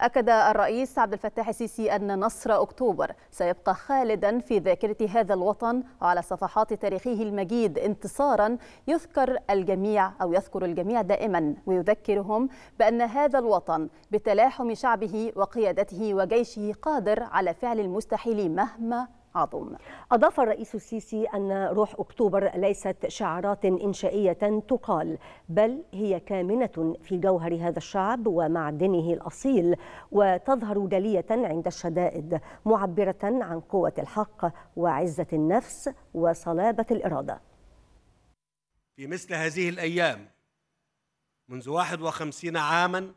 أكد الرئيس عبد الفتاح السيسي أن نصر أكتوبر سيبقى خالدا في ذاكرة هذا الوطن وعلى صفحات تاريخه المجيد انتصارا يذكر الجميع أو يذكر الجميع دائما ويذكرهم بأن هذا الوطن بتلاحم شعبه وقيادته وجيشه قادر على فعل المستحيل مهما عظم أضاف الرئيس السيسي أن روح أكتوبر ليست شعارات إنشائية تقال بل هي كامنة في جوهر هذا الشعب ومعدنه الأصيل وتظهر جلية عند الشدائد معبرة عن قوة الحق وعزة النفس وصلابة الإرادة في مثل هذه الأيام منذ 51 عاما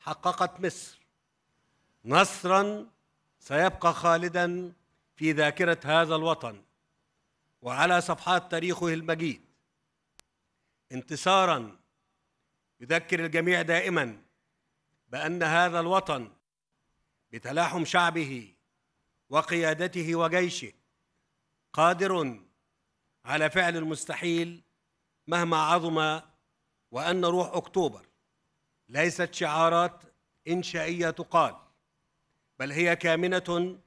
حققت مصر نصرا سيبقى خالدا في ذاكرة هذا الوطن وعلى صفحات تاريخه المجيد انتصارا يذكر الجميع دائما بأن هذا الوطن بتلاحم شعبه وقيادته وجيشه قادر على فعل المستحيل مهما عظم وأن روح أكتوبر ليست شعارات إنشائية تقال بل هي كامنة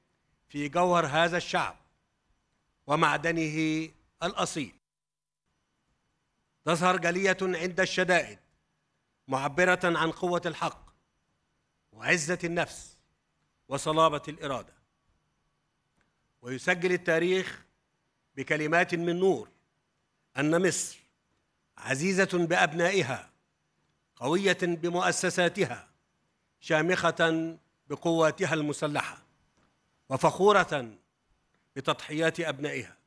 في جوهر هذا الشعب ومعدنه الاصيل تظهر جليه عند الشدائد معبره عن قوه الحق وعزه النفس وصلابه الاراده ويسجل التاريخ بكلمات من نور ان مصر عزيزه بابنائها قويه بمؤسساتها شامخه بقواتها المسلحه وفخورة بتضحيات أبنائها